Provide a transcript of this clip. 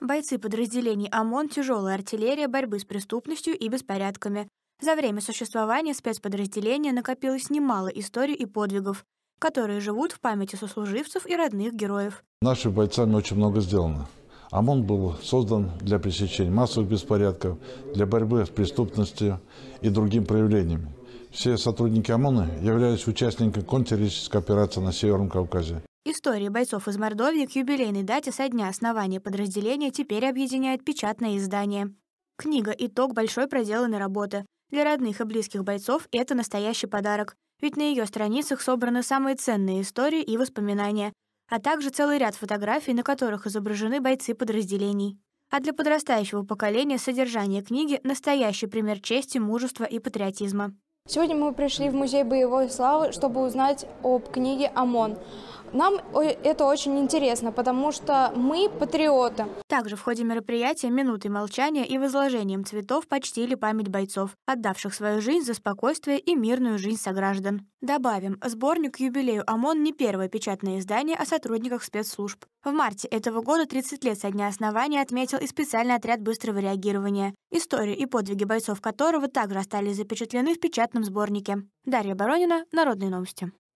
Бойцы подразделений ОМОН «Тяжелая артиллерия борьбы с преступностью и беспорядками». За время существования спецподразделения накопилось немало историй и подвигов, которые живут в памяти сослуживцев и родных героев. Нашими бойцами очень много сделано. ОМОН был создан для пресечения массовых беспорядков, для борьбы с преступностью и другими проявлениями. Все сотрудники ОМОНа являются участниками контртеррористической операции на Северном Кавказе. Истории бойцов из Мордовии к юбилейной дате со дня основания подразделения теперь объединяет печатное издание. Книга — итог большой проделанной работы. Для родных и близких бойцов это настоящий подарок, ведь на ее страницах собраны самые ценные истории и воспоминания, а также целый ряд фотографий, на которых изображены бойцы подразделений. А для подрастающего поколения содержание книги – настоящий пример чести, мужества и патриотизма. Сегодня мы пришли в Музей боевой славы, чтобы узнать об книге «ОМОН». Нам это очень интересно, потому что мы патриоты. Также в ходе мероприятия минуты молчания и возложением цветов почтили память бойцов, отдавших свою жизнь за спокойствие и мирную жизнь сограждан. Добавим, сборник юбилею ОМОН не первое печатное издание о сотрудниках спецслужб. В марте этого года 30 лет со дня основания отметил и специальный отряд быстрого реагирования, историю и подвиги бойцов которого также остались запечатлены в печатном сборнике. Дарья Боронина, Народные новости.